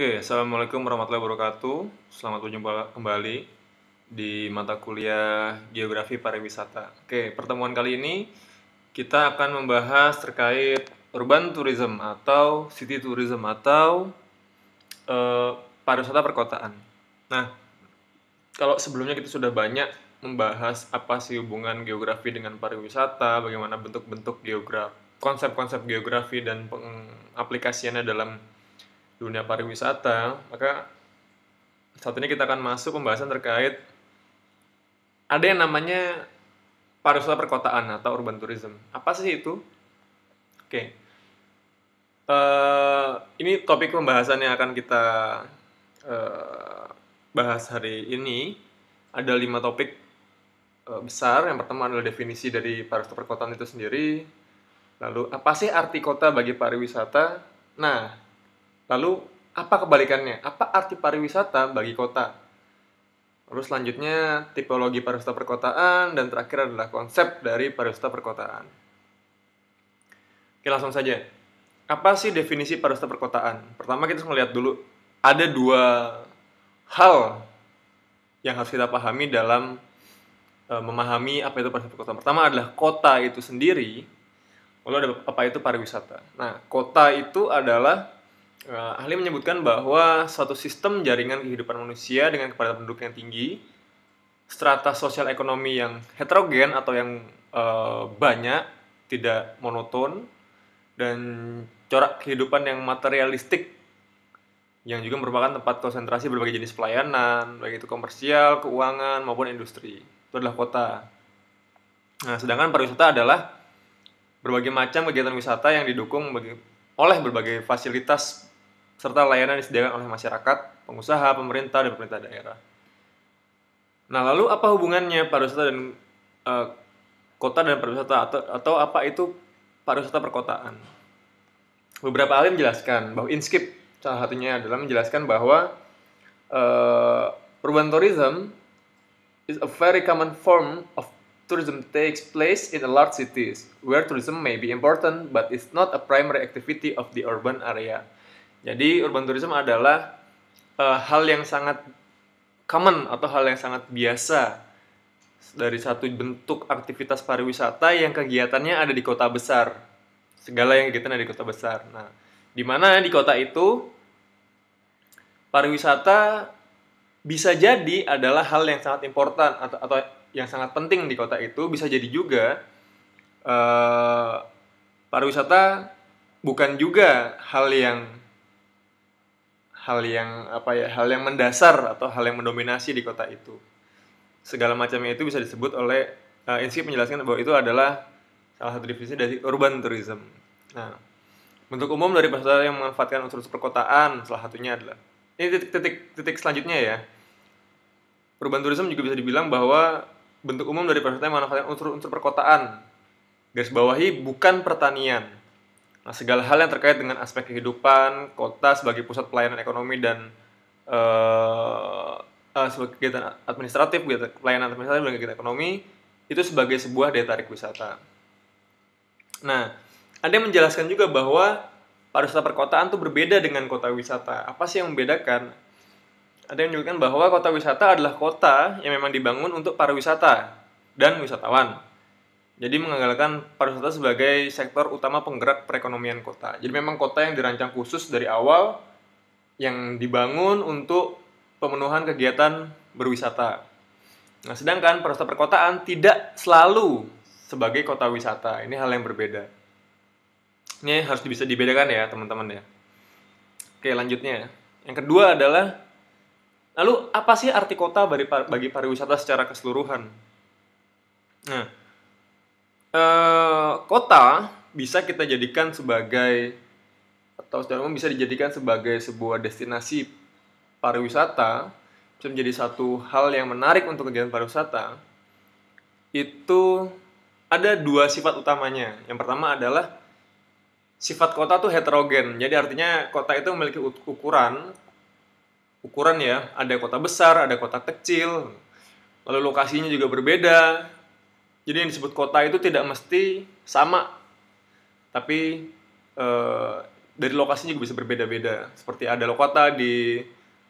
Oke, Assalamualaikum warahmatullahi wabarakatuh. Selamat berjumpa kembali di mata kuliah Geografi Pariwisata. Oke, pertemuan kali ini kita akan membahas terkait urban tourism atau city tourism atau uh, pariwisata perkotaan. Nah, kalau sebelumnya kita sudah banyak membahas apa sih hubungan geografi dengan pariwisata, bagaimana bentuk-bentuk geografi, konsep-konsep geografi dan pengaplikasiannya dalam dunia pariwisata, maka saat ini kita akan masuk pembahasan terkait ada yang namanya pariwisata perkotaan atau urban tourism. Apa sih itu? Oke. Uh, ini topik pembahasan yang akan kita uh, bahas hari ini. Ada lima topik eh, besar. Yang pertama adalah definisi dari pariwisata perkotaan itu sendiri. Lalu, apa sih arti kota bagi pariwisata? Nah, Lalu apa kebalikannya? Apa arti pariwisata bagi kota? Lalu selanjutnya tipologi pariwisata perkotaan dan terakhir adalah konsep dari pariwisata perkotaan. Oke, langsung saja. Apa sih definisi pariwisata perkotaan? Pertama kita harus melihat dulu ada dua hal yang harus kita pahami dalam e, memahami apa itu pariwisata perkotaan. Pertama adalah kota itu sendiri, lalu ada apa itu pariwisata. Nah, kota itu adalah Uh, ahli menyebutkan bahwa suatu sistem jaringan kehidupan manusia dengan kepadatan penduduk yang tinggi, strata sosial ekonomi yang heterogen atau yang uh, banyak, tidak monoton, dan corak kehidupan yang materialistik yang juga merupakan tempat konsentrasi berbagai jenis pelayanan, baik itu komersial, keuangan, maupun industri. Itu adalah kota. Nah, sedangkan pariwisata adalah berbagai macam kegiatan wisata yang didukung oleh berbagai fasilitas serta layanan disediakan oleh masyarakat, pengusaha, pemerintah, dan pemerintah daerah. Nah, lalu apa hubungannya pariwisata dan e, kota dan pariwisata atau, atau apa itu pariwisata perkotaan? Beberapa ahli menjelaskan bahwa Inskip salah satunya adalah menjelaskan bahwa uh, urban tourism is a very common form of tourism takes place in the large cities where tourism may be important but it's not a primary activity of the urban area. Jadi urban tourism adalah uh, hal yang sangat common atau hal yang sangat biasa dari satu bentuk aktivitas pariwisata yang kegiatannya ada di kota besar. Segala yang kegiatan ada di kota besar. Nah, di mana di kota itu pariwisata bisa jadi adalah hal yang sangat important atau, atau yang sangat penting di kota itu bisa jadi juga uh, pariwisata bukan juga hal yang hal yang apa ya hal yang mendasar atau hal yang mendominasi di kota itu segala macamnya itu bisa disebut oleh uh, eh, INSCI menjelaskan bahwa itu adalah salah satu definisi dari urban tourism nah bentuk umum dari pasar yang memanfaatkan unsur-unsur perkotaan salah satunya adalah ini titik-titik titik selanjutnya ya urban tourism juga bisa dibilang bahwa bentuk umum dari pasar yang memanfaatkan unsur-unsur perkotaan garis bawahi bukan pertanian Nah, segala hal yang terkait dengan aspek kehidupan kota sebagai pusat pelayanan ekonomi dan uh, uh, sebagai kegiatan administratif, gitu, pelayanan administratif dan kegiatan ekonomi itu sebagai sebuah daya tarik wisata. Nah, ada yang menjelaskan juga bahwa pariwisata perkotaan itu berbeda dengan kota wisata. Apa sih yang membedakan? Ada yang menyebutkan bahwa kota wisata adalah kota yang memang dibangun untuk pariwisata dan wisatawan jadi mengandalkan pariwisata sebagai sektor utama penggerak perekonomian kota. Jadi memang kota yang dirancang khusus dari awal yang dibangun untuk pemenuhan kegiatan berwisata. Nah, sedangkan pariwisata perkotaan tidak selalu sebagai kota wisata. Ini hal yang berbeda. Ini harus bisa dibedakan ya, teman-teman ya. Oke, lanjutnya. Yang kedua adalah lalu apa sih arti kota bagi, pariwisata secara keseluruhan? Nah, Eh, kota bisa kita jadikan sebagai atau secara umum bisa dijadikan sebagai sebuah destinasi pariwisata bisa menjadi satu hal yang menarik untuk kegiatan pariwisata itu ada dua sifat utamanya yang pertama adalah sifat kota tuh heterogen jadi artinya kota itu memiliki ukuran ukuran ya ada kota besar ada kota kecil lalu lokasinya juga berbeda jadi yang disebut kota itu tidak mesti sama, tapi e, dari lokasinya juga bisa berbeda-beda. Seperti ada kota di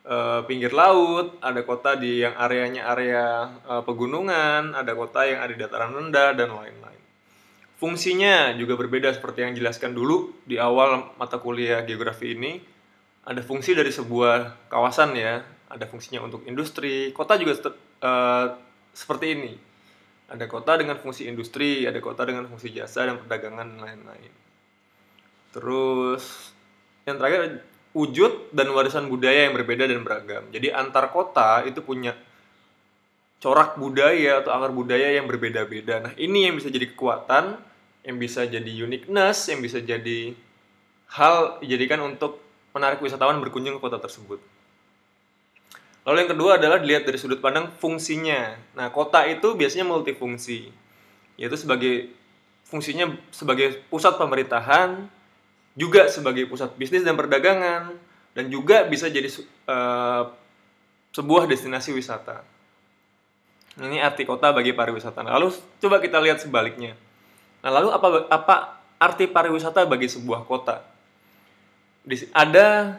e, pinggir laut, ada kota di yang areanya area e, pegunungan, ada kota yang ada di dataran rendah dan lain-lain. Fungsinya juga berbeda seperti yang dijelaskan dulu di awal mata kuliah geografi ini. Ada fungsi dari sebuah kawasan ya, ada fungsinya untuk industri. Kota juga uh, seperti ini ada kota dengan fungsi industri, ada kota dengan fungsi jasa dan perdagangan lain-lain. Terus yang terakhir wujud dan warisan budaya yang berbeda dan beragam. Jadi antar kota itu punya corak budaya atau akar budaya yang berbeda-beda. Nah, ini yang bisa jadi kekuatan, yang bisa jadi uniqueness, yang bisa jadi hal dijadikan untuk menarik wisatawan berkunjung ke kota tersebut. Lalu yang kedua adalah dilihat dari sudut pandang fungsinya. Nah, kota itu biasanya multifungsi, yaitu sebagai fungsinya sebagai pusat pemerintahan, juga sebagai pusat bisnis dan perdagangan, dan juga bisa jadi uh, sebuah destinasi wisata. Ini arti kota bagi pariwisata. Nah, lalu coba kita lihat sebaliknya. Nah, lalu apa apa arti pariwisata bagi sebuah kota? ada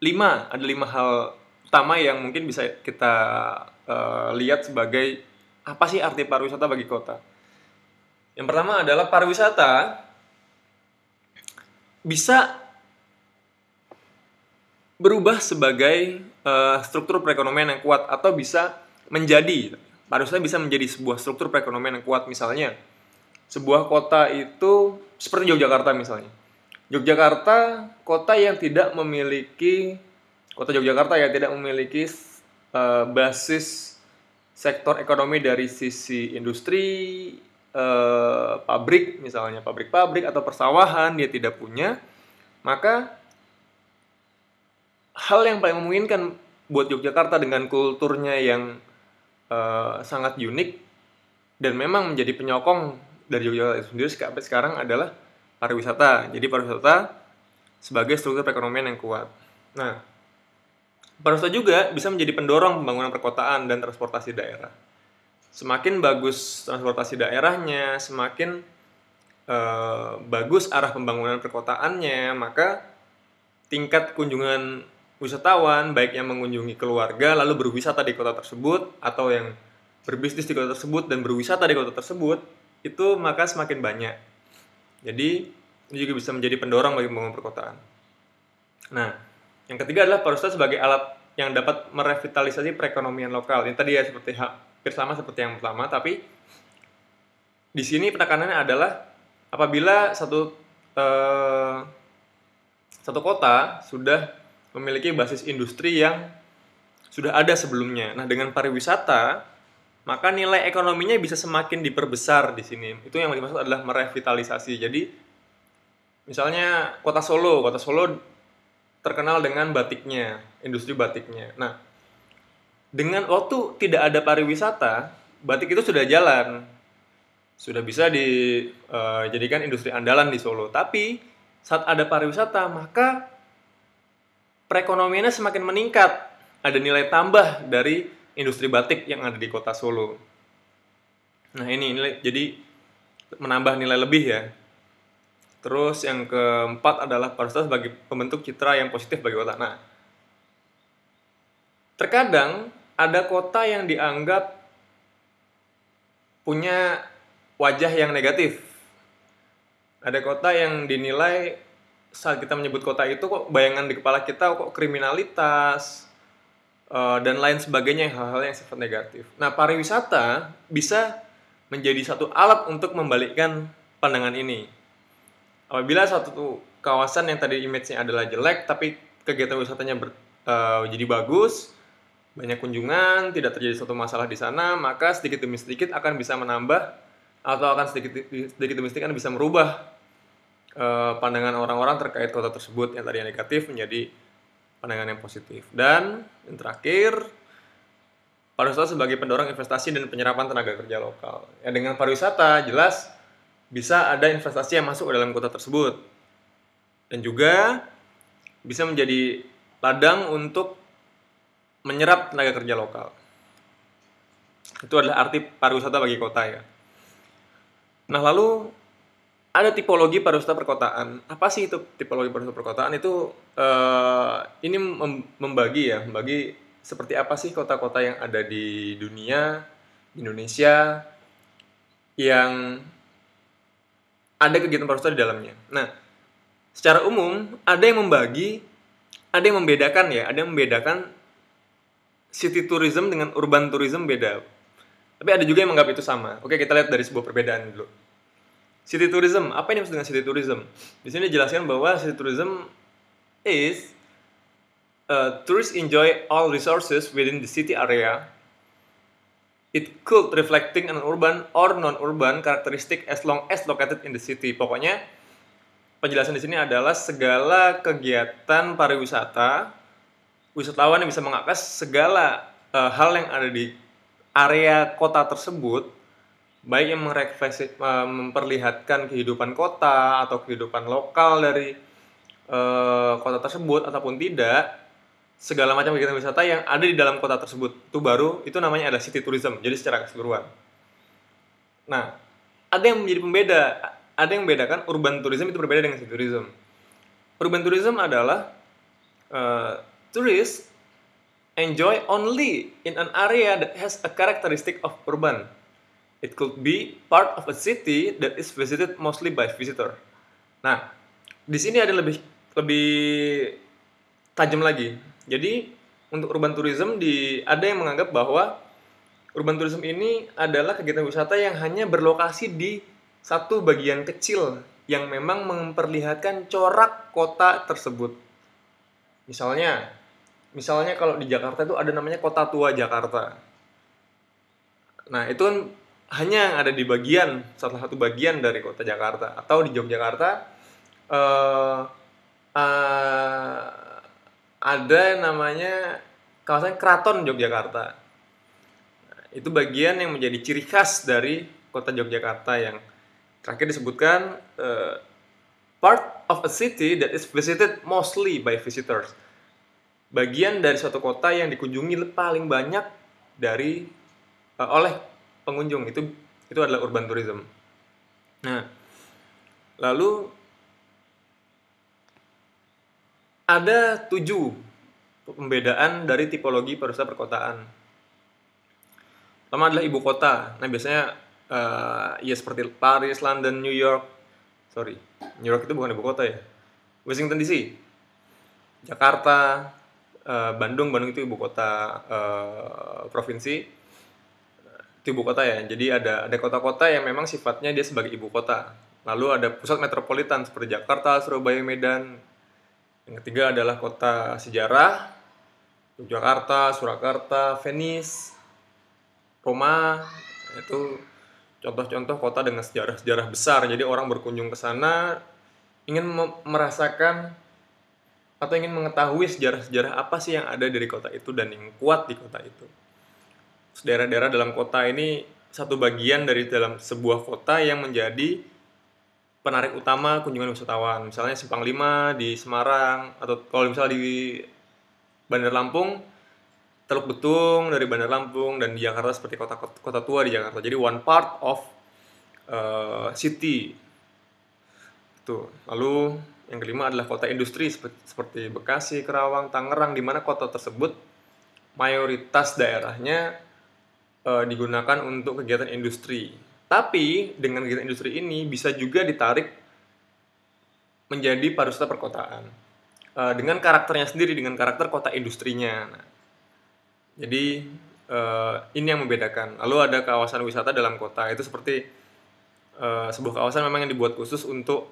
lima, ada lima hal pertama yang mungkin bisa kita uh, lihat sebagai apa sih arti pariwisata bagi kota. Yang pertama adalah pariwisata bisa berubah sebagai uh, struktur perekonomian yang kuat atau bisa menjadi pariwisata bisa menjadi sebuah struktur perekonomian yang kuat misalnya sebuah kota itu seperti Yogyakarta misalnya. Yogyakarta kota yang tidak memiliki kota Yogyakarta ya tidak memiliki uh, basis sektor ekonomi dari sisi industri, uh, pabrik misalnya, pabrik-pabrik atau persawahan dia tidak punya, maka hal yang paling memungkinkan buat Yogyakarta dengan kulturnya yang uh, sangat unik dan memang menjadi penyokong dari Yogyakarta itu sendiri sampai sekarang adalah pariwisata. Jadi pariwisata sebagai struktur perekonomian yang kuat. Nah, Barista juga bisa menjadi pendorong pembangunan perkotaan dan transportasi daerah. Semakin bagus transportasi daerahnya, semakin eh, bagus arah pembangunan perkotaannya, maka tingkat kunjungan wisatawan, baik yang mengunjungi keluarga lalu berwisata di kota tersebut atau yang berbisnis di kota tersebut dan berwisata di kota tersebut, itu maka semakin banyak. Jadi, ini juga bisa menjadi pendorong bagi pembangunan perkotaan. Nah, yang ketiga adalah pariwisata sebagai alat yang dapat merevitalisasi perekonomian lokal. Yang tadi ya seperti hampir sama seperti yang pertama, tapi di sini penekanannya adalah apabila satu eh, satu kota sudah memiliki basis industri yang sudah ada sebelumnya. Nah, dengan pariwisata, maka nilai ekonominya bisa semakin diperbesar di sini. Itu yang dimaksud adalah merevitalisasi. Jadi misalnya kota Solo, kota Solo terkenal dengan batiknya, industri batiknya. Nah, dengan waktu tidak ada pariwisata, batik itu sudah jalan. Sudah bisa dijadikan eh, uh, industri andalan di Solo. Tapi saat ada pariwisata, maka perekonomiannya semakin meningkat. Ada nilai tambah dari industri batik yang ada di kota Solo. Nah, ini nilai jadi menambah nilai lebih ya Terus yang keempat adalah parasitas bagi pembentuk citra yang positif bagi kota. Nah, terkadang ada kota yang dianggap punya wajah yang negatif. Ada kota yang dinilai saat kita menyebut kota itu kok bayangan di kepala kita kok kriminalitas eh, dan lain sebagainya hal-hal yang sifat negatif. Nah, pariwisata bisa menjadi satu alat untuk membalikkan pandangan ini apabila satu kawasan yang tadi image-nya adalah jelek tapi kegiatan wisatanya ber, uh, jadi bagus banyak kunjungan tidak terjadi suatu masalah di sana maka sedikit demi sedikit akan bisa menambah atau akan sedikit sedikit demi sedikit akan bisa merubah uh, pandangan orang-orang terkait kota tersebut yang tadi yang negatif menjadi pandangan yang positif dan yang terakhir pariwisata sebagai pendorong investasi dan penyerapan tenaga kerja lokal ya dengan pariwisata jelas bisa ada investasi yang masuk ke dalam kota tersebut. Dan juga bisa menjadi ladang untuk menyerap tenaga kerja lokal. Itu adalah arti pariwisata bagi kota ya. Nah lalu ada tipologi pariwisata perkotaan. Apa sih itu tipologi pariwisata perkotaan itu? Uh, ini membagi ya, membagi seperti apa sih kota-kota yang ada di dunia, Indonesia, yang ada kegiatan pramuka di dalamnya nah secara umum ada yang membagi ada yang membedakan ya ada yang membedakan city tourism dengan urban tourism beda tapi ada juga yang menganggap itu sama oke kita lihat dari sebuah perbedaan dulu city tourism apa yang maksud dengan city tourism di sini dijelaskan bahwa city tourism is uh, tourists enjoy all resources within the city area It could reflecting an urban or non-urban characteristic as long as located in the city. Pokoknya penjelasan di sini adalah segala kegiatan pariwisata wisatawan yang bisa mengakses segala uh, hal yang ada di area kota tersebut baik yang merefleksi, uh, eh, memperlihatkan kehidupan kota atau kehidupan lokal dari uh, kota tersebut ataupun tidak segala macam kegiatan wisata yang ada di dalam kota tersebut. Itu baru, itu namanya ada city tourism, jadi secara keseluruhan. Nah, ada yang menjadi pembeda, ada yang membedakan urban tourism itu berbeda dengan city tourism. Urban tourism adalah uh, eh, tourist enjoy only in an area that has a characteristic of urban. It could be part of a city that is visited mostly by visitor. Nah, di sini ada lebih lebih tajam lagi jadi untuk urban tourism di ada yang menganggap bahwa urban tourism ini adalah kegiatan wisata yang hanya berlokasi di satu bagian kecil yang memang memperlihatkan corak kota tersebut. Misalnya, misalnya kalau di Jakarta itu ada namanya Kota Tua Jakarta. Nah, itu kan hanya ada di bagian salah satu bagian dari Kota Jakarta atau di Yogyakarta eh uh, uh, ada namanya kawasan Keraton Yogyakarta. Nah, itu bagian yang menjadi ciri khas dari kota Yogyakarta yang terakhir disebutkan uh, part of a city that is visited mostly by visitors. Bagian dari suatu kota yang dikunjungi paling banyak dari uh, oleh pengunjung itu itu adalah urban tourism. Nah, lalu ada tujuh pembedaan dari tipologi perusahaan perkotaan. Pertama adalah ibu kota. Nah biasanya uh, ya seperti Paris, London, New York, sorry, New York itu bukan ibu kota ya. Washington DC, Jakarta, uh, Bandung, Bandung itu ibu kota uh, provinsi, itu ibu kota ya. Jadi ada ada kota-kota yang memang sifatnya dia sebagai ibu kota. Lalu ada pusat metropolitan seperti Jakarta, Surabaya, Medan, yang ketiga adalah kota sejarah, Yogyakarta, Surakarta, Venice, Roma, itu contoh-contoh kota dengan sejarah-sejarah besar. Jadi orang berkunjung ke sana ingin merasakan atau ingin mengetahui sejarah-sejarah apa sih yang ada dari kota itu dan yang kuat di kota itu. Daerah-daerah dalam kota ini satu bagian dari dalam sebuah kota yang menjadi penarik utama kunjungan wisatawan misalnya simpang 5 di Semarang atau kalau misalnya di Bandar Lampung Teluk Betung dari Bandar Lampung dan di Jakarta seperti kota kota tua di Jakarta jadi one part of uh, city tuh lalu yang kelima adalah kota industri seperti Bekasi Kerawang Tangerang di mana kota tersebut mayoritas daerahnya eh, digunakan untuk kegiatan industri tapi dengan kegiatan industri ini bisa juga ditarik menjadi pariwisata perkotaan uh, dengan karakternya sendiri, dengan karakter kota industrinya. Nah, jadi uh, ini yang membedakan. Lalu ada kawasan wisata dalam kota itu seperti uh, sebuah kawasan memang yang dibuat khusus untuk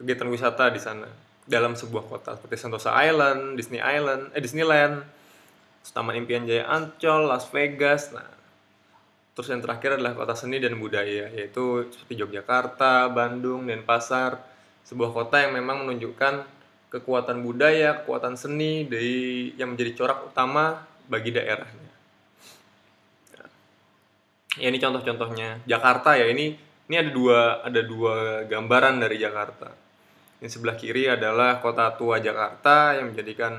kegiatan wisata di sana dalam sebuah kota seperti Sentosa Island, Disney Island, eh Disneyland, Taman Impian Jaya Ancol, Las Vegas. Nah, Terus yang terakhir adalah kota seni dan budaya, yaitu seperti Yogyakarta, Bandung, Denpasar, sebuah kota yang memang menunjukkan kekuatan budaya, kekuatan seni dari yang menjadi corak utama bagi daerahnya. Ya ini contoh-contohnya. Jakarta ya ini ini ada dua ada dua gambaran dari Jakarta. Yang sebelah kiri adalah kota tua Jakarta yang menjadikan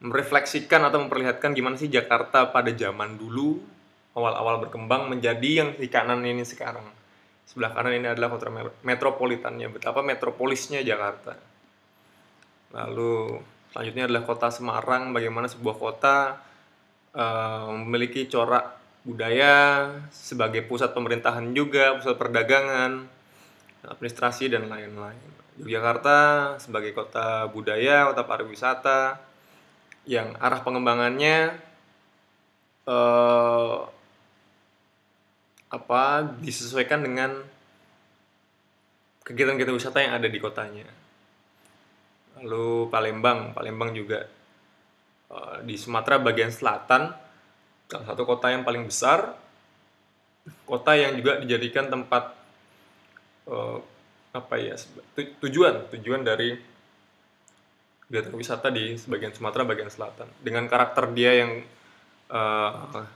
merefleksikan atau memperlihatkan gimana sih Jakarta pada zaman dulu awal-awal berkembang menjadi yang di kanan ini sekarang. Sebelah kanan ini adalah kota metropolitannya, betapa metropolisnya Jakarta. Lalu selanjutnya adalah kota Semarang, bagaimana sebuah kota uh, memiliki corak budaya sebagai pusat pemerintahan juga, pusat perdagangan, administrasi dan lain-lain. Yogyakarta sebagai kota budaya, kota pariwisata yang arah pengembangannya eh, apa disesuaikan dengan kegiatan-kegiatan wisata yang ada di kotanya. Lalu Palembang, Palembang juga uh, di Sumatera bagian selatan salah satu kota yang paling besar, kota yang juga dijadikan tempat uh, apa ya tujuan tujuan dari kegiatan wisata di sebagian Sumatera bagian selatan dengan karakter dia yang uh,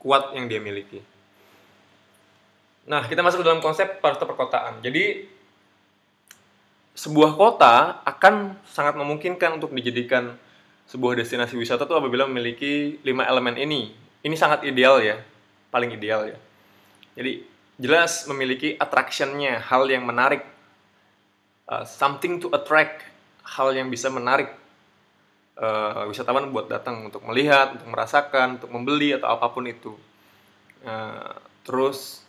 kuat yang dia miliki. Nah, kita masuk ke dalam konsep pariwisata perkotaan. Jadi sebuah kota akan sangat memungkinkan untuk dijadikan sebuah destinasi wisata tuh apabila memiliki lima elemen ini. Ini sangat ideal ya, paling ideal ya. Jadi jelas memiliki attractionnya, hal yang menarik, uh, something to attract, hal yang bisa menarik uh, wisatawan buat datang untuk melihat, untuk merasakan, untuk membeli atau apapun itu. Uh, terus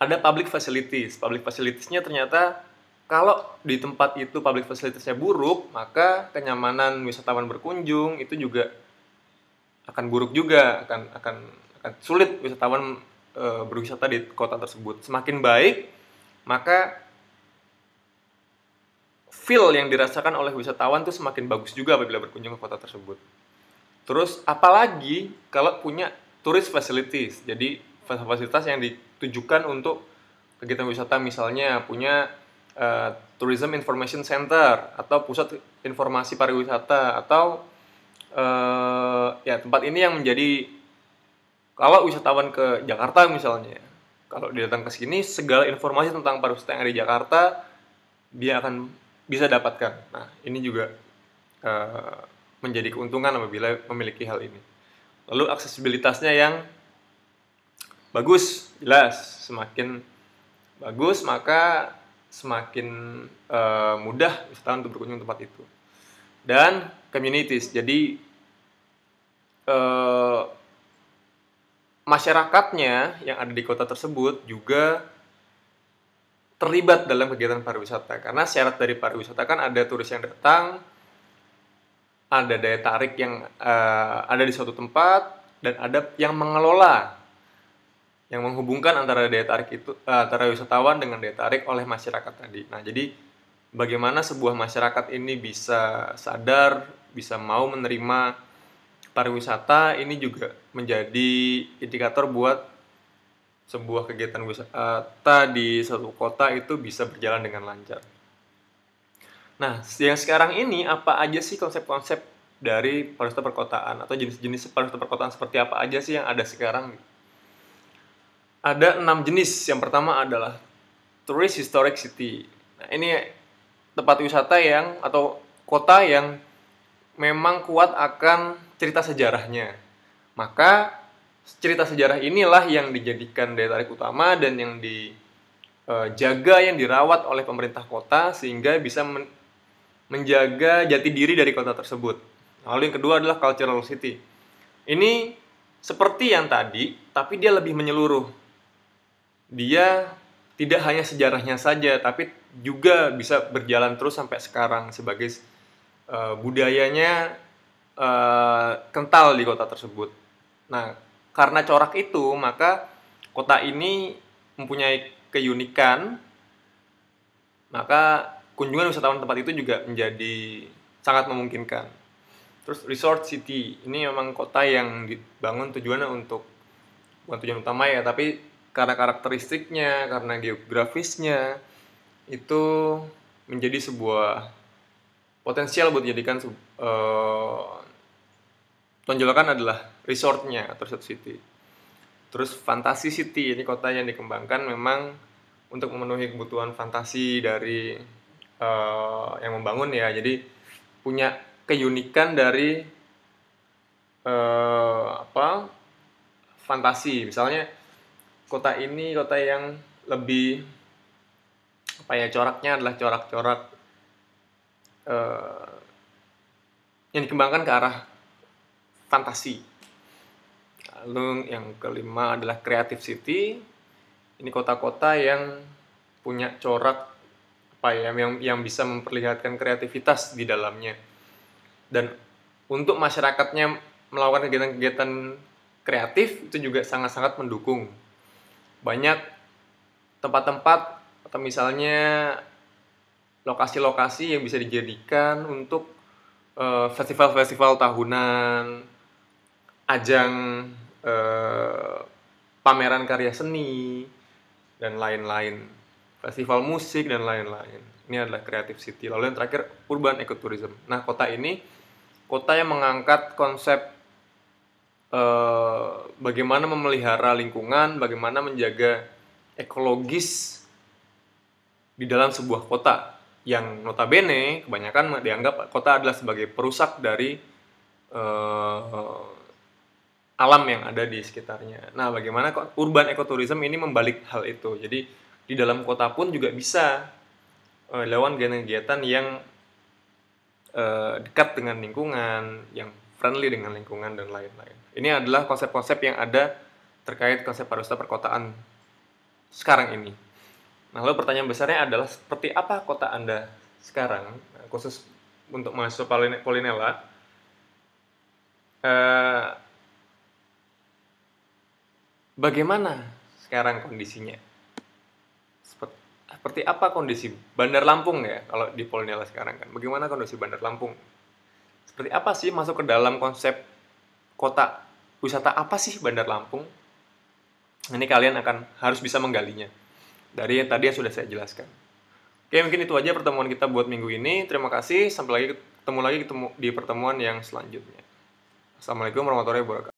ada public facilities. Public facilitiesnya ternyata kalau di tempat itu public facilitiesnya buruk, maka kenyamanan wisatawan berkunjung itu juga akan buruk juga, akan akan akan sulit wisatawan e, berwisata di kota tersebut. Semakin baik, maka feel yang dirasakan oleh wisatawan itu semakin bagus juga apabila berkunjung ke kota tersebut. Terus apalagi kalau punya tourist facilities. Jadi fasilitas yang ditujukan untuk kegiatan wisata misalnya punya uh, Tourism Information Center atau pusat informasi pariwisata atau uh, ya tempat ini yang menjadi kalau wisatawan ke Jakarta misalnya kalau dia datang ke sini segala informasi tentang pariwisata yang ada di Jakarta dia akan bisa dapatkan nah ini juga uh, menjadi keuntungan apabila memiliki hal ini lalu aksesibilitasnya yang bagus jelas semakin bagus maka semakin uh, mudah wisatawan untuk berkunjung tempat itu dan communities jadi uh, masyarakatnya yang ada di kota tersebut juga terlibat dalam kegiatan pariwisata karena syarat dari pariwisata kan ada turis yang datang ada daya tarik yang uh, ada di suatu tempat dan ada yang mengelola yang menghubungkan antara daya tarik itu antara wisatawan dengan daya tarik oleh masyarakat tadi. Nah, jadi bagaimana sebuah masyarakat ini bisa sadar, bisa mau menerima pariwisata ini juga menjadi indikator buat sebuah kegiatan wisata di satu kota itu bisa berjalan dengan lancar. Nah, yang sekarang ini apa aja sih konsep-konsep dari pariwisata perkotaan atau jenis-jenis pariwisata perkotaan seperti apa aja sih yang ada sekarang? ada enam jenis. Yang pertama adalah tourist historic city. Nah, ini tempat wisata yang atau kota yang memang kuat akan cerita sejarahnya. Maka cerita sejarah inilah yang dijadikan daya tarik utama dan yang dijaga e, yang dirawat oleh pemerintah kota sehingga bisa men menjaga jati diri dari kota tersebut. Lalu yang kedua adalah cultural city. Ini seperti yang tadi, tapi dia lebih menyeluruh dia tidak hanya sejarahnya saja tapi juga bisa berjalan terus sampai sekarang sebagai uh, budayanya uh, kental di kota tersebut. Nah, karena corak itu maka kota ini mempunyai keunikan maka kunjungan wisatawan tempat itu juga menjadi sangat memungkinkan. Terus resort city ini memang kota yang dibangun tujuannya untuk bukan tujuan utama ya tapi karena karakteristiknya, karena geografisnya itu menjadi sebuah potensial buat dijadikan uh, tonjolakan adalah resortnya atau resort City. Terus Fantasi City ini kota yang dikembangkan memang untuk memenuhi kebutuhan fantasi dari uh, yang membangun ya. Jadi punya keunikan dari uh, apa fantasi misalnya kota ini kota yang lebih apa ya coraknya adalah corak-corak uh, yang dikembangkan ke arah fantasi. Lalu yang kelima adalah creative city. Ini kota-kota yang punya corak apa ya yang yang bisa memperlihatkan kreativitas di dalamnya. Dan untuk masyarakatnya melakukan kegiatan-kegiatan kreatif itu juga sangat-sangat mendukung banyak tempat-tempat atau misalnya lokasi-lokasi yang bisa dijadikan untuk festival eh, festival-festival tahunan, ajang uh, pameran karya seni dan lain-lain, festival musik dan lain-lain. Ini adalah creative city. Lalu yang terakhir urban ecotourism. Nah, kota ini kota yang mengangkat konsep Eh, bagaimana memelihara lingkungan, bagaimana menjaga ekologis di dalam sebuah kota yang notabene kebanyakan dianggap kota adalah sebagai perusak dari eh, alam yang ada di sekitarnya. Nah, bagaimana kok urban ekoturism ini membalik hal itu? Jadi di dalam kota pun juga bisa uh, lawan kegiatan yang uh, dekat dengan lingkungan, yang friendly dengan lingkungan dan lain-lain. Ini adalah konsep-konsep yang ada terkait konsep pariwisata perkotaan sekarang ini. Nah, lalu pertanyaan besarnya adalah seperti apa kota Anda sekarang, khusus untuk mahasiswa Polinela? Uh, bagaimana sekarang kondisinya? Seperti, apa kondisi Bandar Lampung ya, kalau di Polinela sekarang kan? Bagaimana kondisi Bandar Lampung? seperti apa sih masuk ke dalam konsep kota wisata apa sih Bandar Lampung? Ini kalian akan harus bisa menggalinya dari yang tadi yang sudah saya jelaskan. Oke, mungkin itu aja pertemuan kita buat minggu ini. Terima kasih, sampai lagi ketemu lagi ketemu di pertemuan yang selanjutnya. Assalamualaikum warahmatullahi wabarakatuh.